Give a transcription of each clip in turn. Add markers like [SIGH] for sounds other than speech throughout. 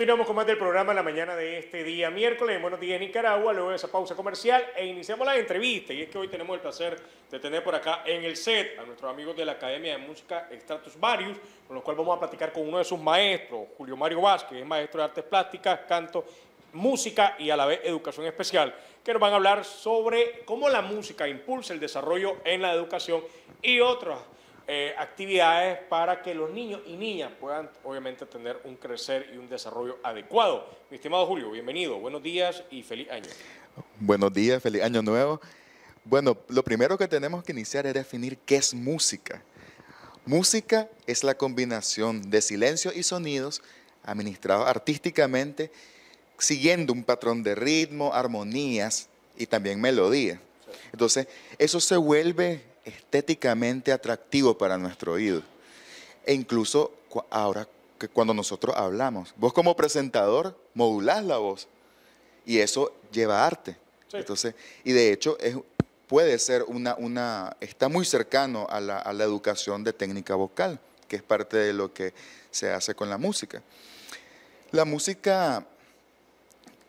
Continuamos con más del programa en la mañana de este día miércoles en Buenos Días Nicaragua, luego de esa pausa comercial e iniciamos la entrevista. Y es que hoy tenemos el placer de tener por acá en el set a nuestros amigos de la Academia de Música Status Varius, con los cuales vamos a platicar con uno de sus maestros, Julio Mario Vázquez, es maestro de artes plásticas, canto, música y a la vez educación especial, que nos van a hablar sobre cómo la música impulsa el desarrollo en la educación y otras eh, actividades para que los niños y niñas puedan obviamente tener un crecer y un desarrollo adecuado. Mi estimado Julio, bienvenido, buenos días y feliz año. Buenos días, feliz año nuevo. Bueno, lo primero que tenemos que iniciar es definir qué es música. Música es la combinación de silencio y sonidos administrados artísticamente, siguiendo un patrón de ritmo, armonías y también melodía. Entonces, eso se vuelve estéticamente atractivo para nuestro oído. E incluso ahora que cuando nosotros hablamos, vos como presentador modulás la voz y eso lleva arte. Entonces, y de hecho es, puede ser una, una, está muy cercano a la, educación de técnica vocal, que es parte de lo que se hace con la música. La música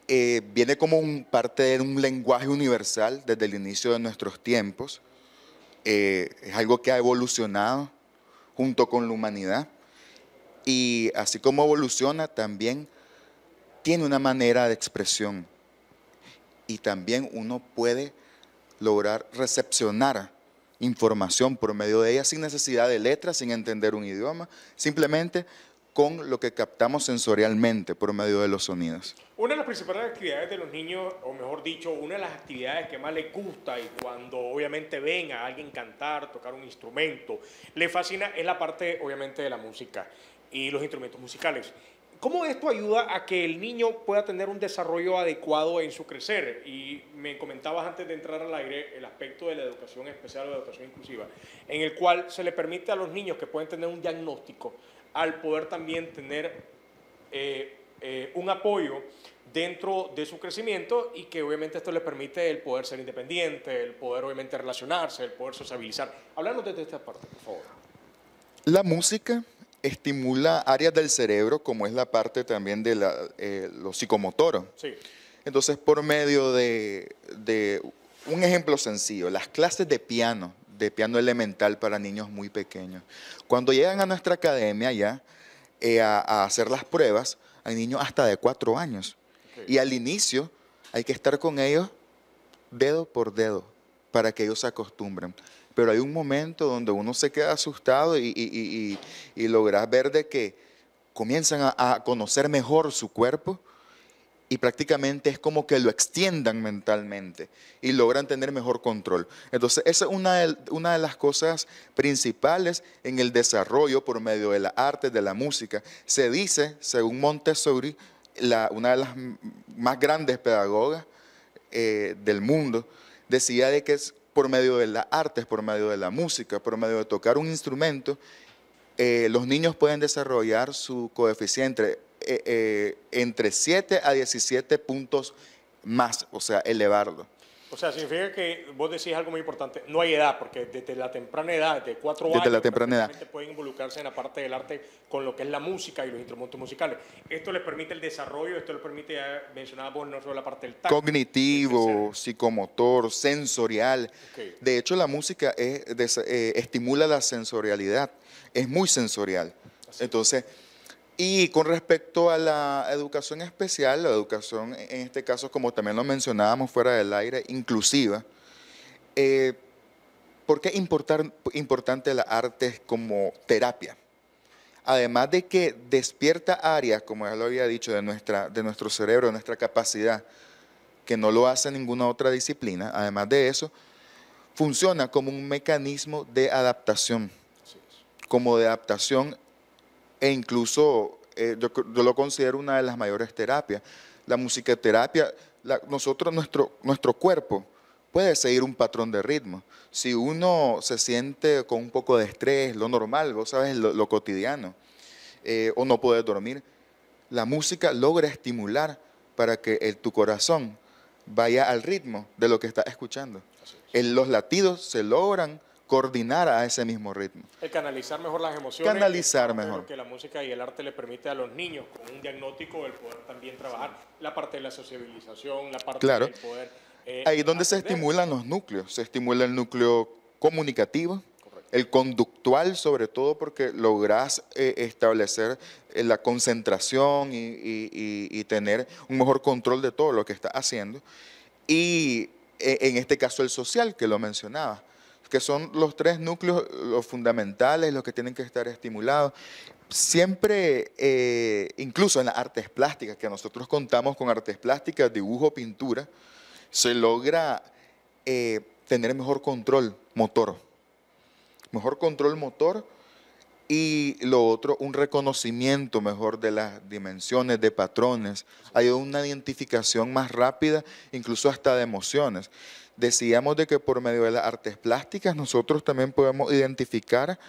eh, viene como parte de un lenguaje universal desde el inicio de nuestros tiempos. Eh, es algo que ha evolucionado junto con la humanidad y así como evoluciona también tiene una manera de expresión y también uno puede lograr recepcionar información por medio de ella sin necesidad de letras, sin entender un idioma, simplemente con lo que captamos sensorialmente por medio de los sonidos. Una de las principales actividades de los niños, o mejor dicho, una de las actividades que más les gusta y cuando obviamente ven a alguien cantar, tocar un instrumento, les fascina es la parte obviamente de la música y los instrumentos musicales. ¿Cómo esto ayuda a que el niño pueda tener un desarrollo adecuado en su crecer? Y me comentabas antes de entrar al aire el aspecto de la educación especial o de la educación inclusiva, en el cual se le permite a los niños que pueden tener un diagnóstico al poder también tener eh, eh, un apoyo dentro de su crecimiento y que obviamente esto le permite el poder ser independiente, el poder obviamente relacionarse, el poder sociabilizar. Háblanos de esta parte, por favor. La música estimula áreas del cerebro como es la parte también de eh, los psicomotoros. Entonces, por medio de, de un ejemplo sencillo, las clases de piano de piano elemental para niños muy pequeños. Cuando llegan a nuestra academia ya eh, a, hacer las pruebas, hay niños hasta de cuatro años. Y al inicio hay que estar con ellos dedo por dedo para que ellos se acostumbren. Pero hay un momento donde uno se queda asustado y, logras ver de que comienzan a conocer mejor su cuerpo y prácticamente es como que lo extiendan mentalmente y logran tener mejor control. Entonces, esa es una de, las cosas principales en el desarrollo por medio de la arte, de la música. Se dice, según Montessori, una de las más grandes pedagogas eh, del mundo, decía de que es por medio de las artes, por medio de la música, por medio de tocar un instrumento, eh, los niños pueden desarrollar su coeficiente eh, eh, entre 7 a 17 puntos más, o sea, elevarlo. O sea, significa que vos decís algo muy importante, no hay edad, porque desde la temprana edad, desde cuatro desde años, la temprana edad. pueden involucrarse en la parte del arte con lo que es la música y los instrumentos musicales. Esto les permite el desarrollo, esto les permite, ya mencionaba vos, no solo la parte del tacto. Cognitivo, psicomotor, sensorial. De hecho, la música es, eh, estimula la sensorialidad, es muy sensorial. Entonces... Y con respecto a la educación especial, la educación en este caso, como también lo mencionábamos fuera del aire, inclusiva, eh, ¿por qué importar, importante la arte como terapia? Además de que despierta áreas, como ya lo había dicho, de, nuestra, de nuestro cerebro, de nuestra capacidad, que no lo hace ninguna otra disciplina, además de eso, funciona como un mecanismo de adaptación, como de adaptación e incluso eh, yo, lo considero una de las mayores terapias. La musicoterapia, la, nosotros, nuestro, nuestro cuerpo puede seguir un patrón de ritmo. Si uno se siente con un poco de estrés, lo normal, vos sabes, lo, cotidiano, eh, o no puede dormir, la música logra estimular para que tu corazón vaya al ritmo de lo que estás escuchando. en los latidos se logran coordinar a ese mismo ritmo. El canalizar mejor las emociones. Canalizar mejor. que la música y el arte le permite a los niños con un diagnóstico el poder también trabajar la parte de la sociabilización, la parte claro. del poder. Eh, Ahí donde se estimulan los núcleos, se estimula el núcleo comunicativo, el conductual sobre todo porque logras eh, establecer eh, la concentración y, tener un mejor control de todo lo que estás haciendo. Y en este caso el social que lo mencionaba que son los tres núcleos fundamentales, los que tienen que estar estimulados. Siempre, eh, incluso en las artes plásticas, que nosotros contamos con artes plásticas, dibujo, pintura, se logra eh, tener mejor control motor. Mejor control motor y lo otro, un reconocimiento mejor de las dimensiones, de patrones. Hay una identificación más rápida, incluso hasta de emociones. Decíamos de que por medio de las artes plásticas nosotros también podemos identificar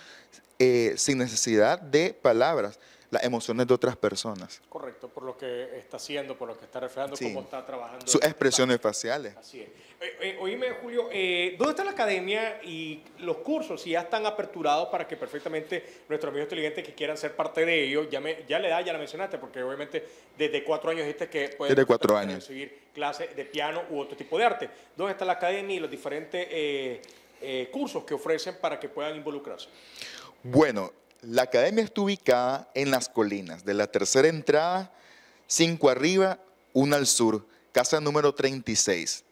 eh, sin necesidad de palabras las emociones de otras personas. Correcto, por lo que está haciendo, por lo que está reflejando, cómo está trabajando. Sus expresiones faciales. Así es. Eh, eh, oíme, Julio, eh, ¿dónde está la academia y los cursos? Si ya están aperturados para que perfectamente nuestros amigos televidentes que quieran ser parte de ellos, ya, me, ya le ya la mencionaste, porque obviamente desde cuatro años dijiste que pueden desde cuatro años. recibir clases de piano u otro tipo de arte. ¿Dónde está la academia y los diferentes cursos que ofrecen para que puedan involucrarse? Bueno, la academia está ubicada en las colinas, de la tercera entrada, cinco arriba, una al sur, casa número 36.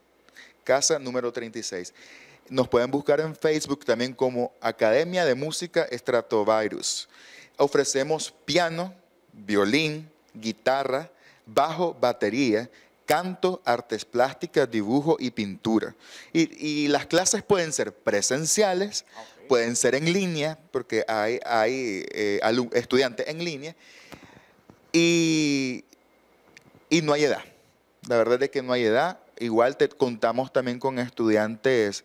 Casa número 36. Nos pueden buscar en Facebook también como Academia de Música Estratovirus. Ofrecemos piano, violín, guitarra, bajo, batería canto, artes plásticas, dibujo y pintura. Y, las clases pueden ser presenciales, pueden ser en línea, porque hay, hay eh, estudiantes en línea, y, no hay edad. La verdad es que no hay edad. Igual te contamos también con estudiantes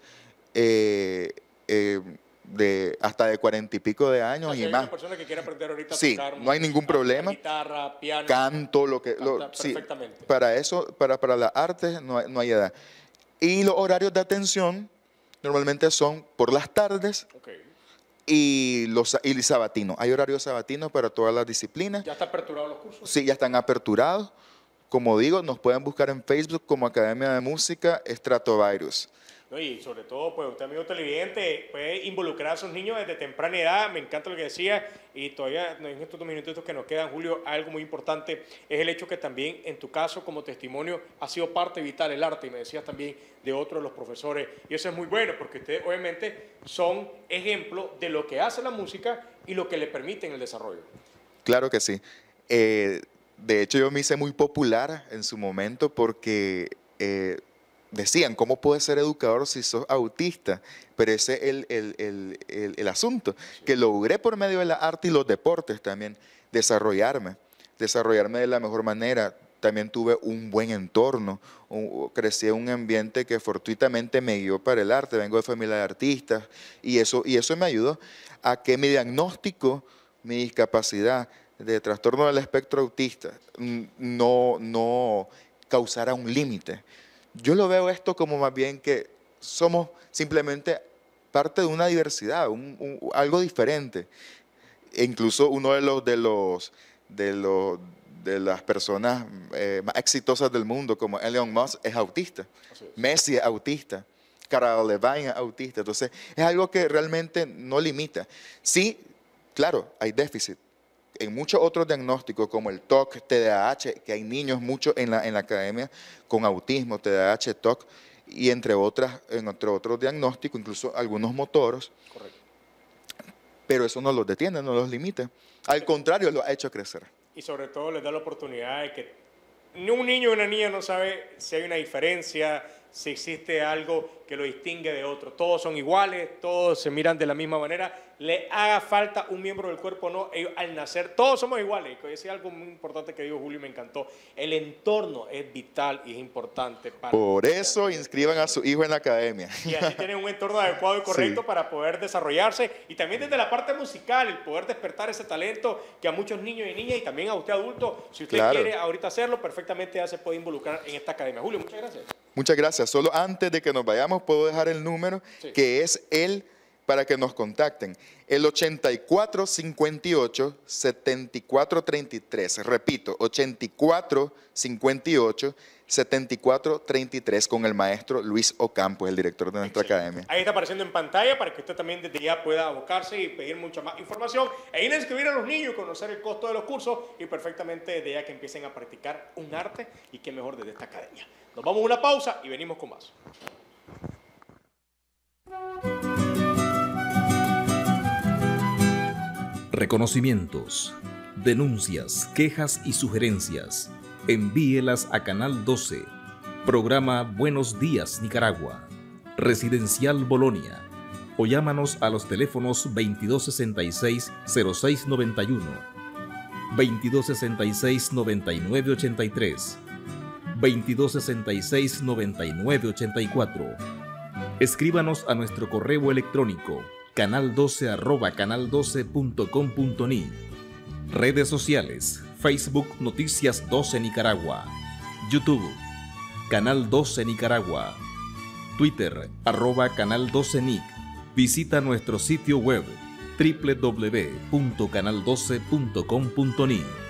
eh, eh, de hasta de cuarenta y pico de años y hay más. que aprender ahorita sí, no hay ningún problema. Guitarra, piano. Canto, lo que... Lo, perfectamente. Sí, para eso, para, para las artes no hay, no hay edad. Y los horarios de atención normalmente son por las tardes. y los y sabatinos. Hay horarios sabatinos para todas las disciplinas. ¿Ya están aperturados los cursos? Sí, ya están aperturados. Como digo, nos pueden buscar en Facebook como Academia de Música Stratovirus. Y sobre todo, pues usted, amigo televidente, puede involucrar a sus niños desde temprana edad. Me encanta lo que decía. Y todavía en estos dos minutitos que nos quedan, Julio, algo muy importante es el hecho que también en tu caso, como testimonio, ha sido parte vital el arte. Y me decías también de otros de los profesores. Y eso es muy bueno porque ustedes, obviamente, son ejemplo de lo que hace la música y lo que le permite en el desarrollo. Claro que sí. Eh, de hecho, yo me hice muy popular en su momento porque eh, decían, ¿cómo puedes ser educador si sos autista? Pero ese es el, asunto, que logré por medio de la arte y los deportes también desarrollarme, desarrollarme de la mejor manera. También tuve un buen entorno, crecí en un ambiente que fortuitamente me guió para el arte, vengo de familia de artistas y eso, me ayudó a que mi diagnóstico, mi discapacidad de trastorno del espectro autista mm, no, no causara un límite, yo lo veo esto como más bien que somos simplemente parte de una diversidad, algo diferente. E incluso uno de los de los de los de las personas eh, más exitosas del mundo, como Elon Musk, es autista. Messi es autista. Carol Levine es autista. Entonces, es algo que realmente no limita. Sí, claro, hay déficit, en muchos otros diagnósticos como el TOC, TDAH, que hay niños muchos en la, en la academia con autismo, TDAH, TOC, y entre otras, en entre otros diagnósticos, incluso algunos motoros. Correcto. Pero eso no los detiene, no los limita. Al contrario, lo ha hecho crecer. Y sobre todo les da la oportunidad de que un niño o una niña no sabe si hay una diferencia, si existe algo que lo distingue de otro. Todos son iguales, todos se miran de la misma manera, le haga falta un miembro del cuerpo no, al nacer todos somos iguales. Y es algo muy importante que dijo Julio me encantó. El entorno es vital y es importante. Por eso inscriban a su hijo en la academia. Y así tienen un entorno adecuado y [LAUGHS] correcto para poder desarrollarse. Y también desde la parte musical, el poder despertar ese talento que a muchos niños y niñas y también a usted adulto, si usted quiere ahorita hacerlo, perfectamente ya se puede involucrar en esta academia. Julio, muchas gracias. Muchas gracias. Solo antes de que nos vayamos puedo dejar el número que es el para que nos contacten. El 8458-7433. Repito, 8458-7433 con el maestro Luis Ocampo, el director de nuestra academia. Ahí está apareciendo en pantalla para que usted también desde ya pueda abocarse y pedir mucha más información e ir a inscribir a los niños, conocer el costo de los cursos y perfectamente desde ya que empiecen a practicar un arte y qué mejor desde esta academia. Nos vamos a una pausa y venimos con más. Reconocimientos, denuncias, quejas y sugerencias. Envíelas a Canal 12, programa Buenos Días Nicaragua, Residencial Bolonia, o llámanos a los teléfonos 2266-0691, 2266-9983 2266 9984. Escríbanos a nuestro correo electrónico canal 12 arroba canal 12.com.ni. Redes sociales, Facebook Noticias 12 Nicaragua, YouTube, Canal 12 Nicaragua, Twitter arroba canal 12 Nic. Visita nuestro sitio web www.canal12.com.ni.